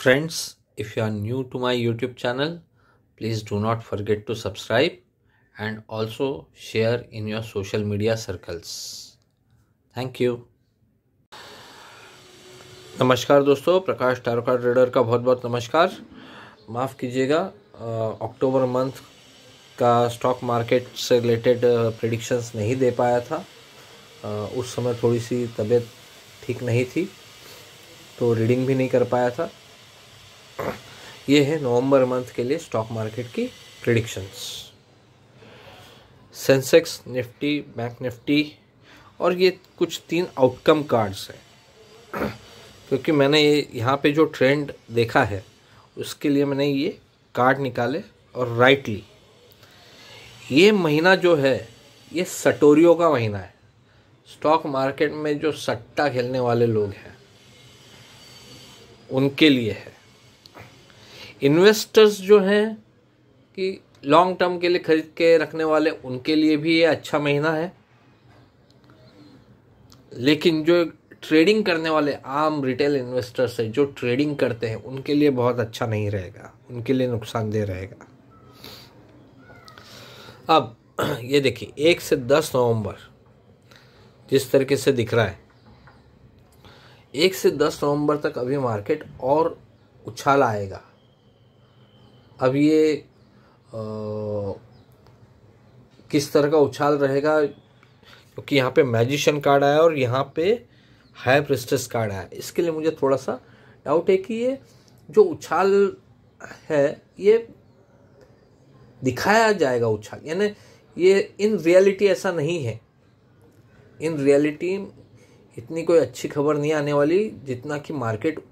Friends, if you are new to my YouTube channel, please do not forget to subscribe and also share in your social media circles. Thank you. नमस्कार दोस्तों प्रकाश टारोकार trader का बहुत बहुत नमस्कार माफ़ कीजिएगा October month का stock market से रिलेटेड प्रिडिक्शंस नहीं दे पाया था आ, उस समय थोड़ी सी तबीयत ठीक नहीं थी तो रीडिंग भी नहीं कर पाया था ये है नवंबर मंथ के लिए स्टॉक मार्केट की प्रिडिक्शंस सेंसेक्स निफ्टी बैंक निफ्टी और ये कुछ तीन आउटकम कार्ड्स हैं क्योंकि मैंने ये यहाँ पे जो ट्रेंड देखा है उसके लिए मैंने ये कार्ड निकाले और राइट ली ये महीना जो है ये सटोरियों का महीना है स्टॉक मार्केट में जो सट्टा खेलने वाले लोग हैं उनके लिए है इन्वेस्टर्स जो हैं कि लॉन्ग टर्म के लिए खरीद के रखने वाले उनके लिए भी ये अच्छा महीना है लेकिन जो ट्रेडिंग करने वाले आम रिटेल इन्वेस्टर्स हैं जो ट्रेडिंग करते हैं उनके लिए बहुत अच्छा नहीं रहेगा उनके लिए नुकसानदेह रहेगा अब ये देखिए एक से दस नवंबर जिस तरीके से दिख रहा है एक से दस नवंबर तक अभी मार्केट और उछाल आएगा अब ये आ, किस तरह का उछाल रहेगा क्योंकि यहाँ पे मैजिशियन कार्ड आया और यहाँ पे हाई प्रिस्टेस कार्ड आया इसके लिए मुझे थोड़ा सा डाउट है कि ये जो उछाल है ये दिखाया जाएगा उछाल यानी ये इन रियलिटी ऐसा नहीं है इन रियलिटी इतनी कोई अच्छी खबर नहीं आने वाली जितना कि मार्केट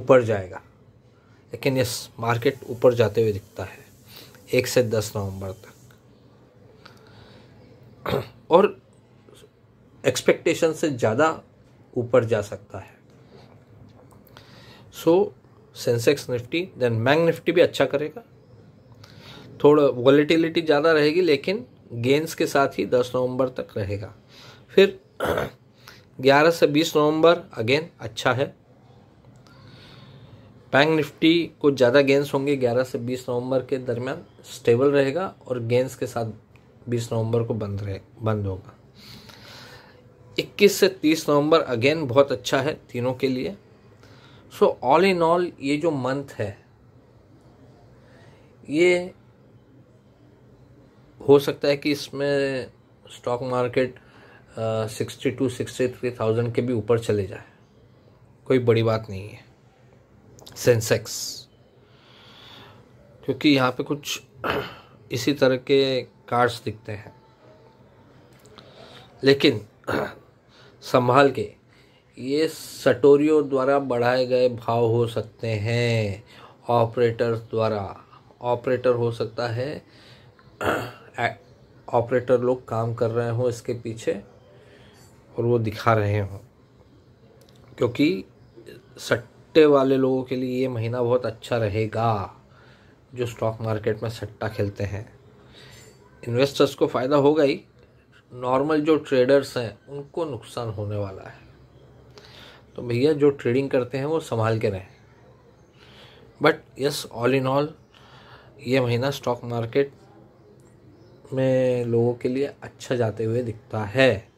ऊपर जाएगा लेकिन यस मार्केट ऊपर जाते हुए दिखता है एक से दस नवंबर तक और एक्सपेक्टेशन से ज़्यादा ऊपर जा सकता है सो सेंसेक्स निफ्टी देन मैंग निफ्टी भी अच्छा करेगा थोड़ा वॉलीटिलिटी ज़्यादा रहेगी लेकिन गेंस के साथ ही 10 नवंबर तक रहेगा फिर 11 से 20 नवंबर अगेन अच्छा है बैंक निफ्टी को ज़्यादा गेंस होंगे 11 से 20 नवंबर के दरमियान स्टेबल रहेगा और गेंस के साथ 20 नवंबर को बंद रहे बंद होगा 21 से 30 नवंबर अगेन बहुत अच्छा है तीनों के लिए सो ऑल इन ऑल ये जो मंथ है ये हो सकता है कि इसमें stock market sixty two sixty three thousand के भी ऊपर चले जाए कोई बड़ी बात नहीं है सेंसेक्स क्योंकि यहाँ पे कुछ इसी तरह के कार्ड्स दिखते हैं लेकिन संभाल के ये सटोरियों द्वारा बढ़ाए गए भाव हो सकते हैं ऑपरेटर द्वारा ऑपरेटर हो सकता है ऑपरेटर लोग काम कर रहे हों इसके पीछे और वो दिखा रहे हों क्योंकि सट सट्टे वाले लोगों के लिए ये महीना बहुत अच्छा रहेगा जो स्टॉक मार्केट में सट्टा खेलते हैं इन्वेस्टर्स को फ़ायदा होगा ही नॉर्मल जो ट्रेडर्स हैं उनको नुकसान होने वाला है तो भैया जो ट्रेडिंग करते हैं वो संभाल के रहें but yes all in all ये महीना स्टॉक मार्केट में लोगों के लिए अच्छा जाते हुए दिखता है